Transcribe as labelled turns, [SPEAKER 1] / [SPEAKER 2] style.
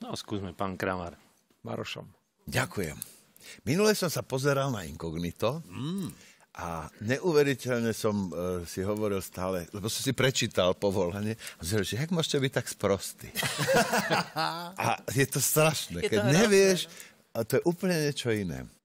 [SPEAKER 1] No, skúsme, pán Kramar. Marošom. Ďakujem. Minule som sa pozeral na inkognito mm. a neuveriteľne som e, si hovoril stále, lebo som si prečítal povolanie a zrejme, že jak môžete byť tak sprostý? a je to strašné, je keď to nevieš, a to je úplne niečo iné.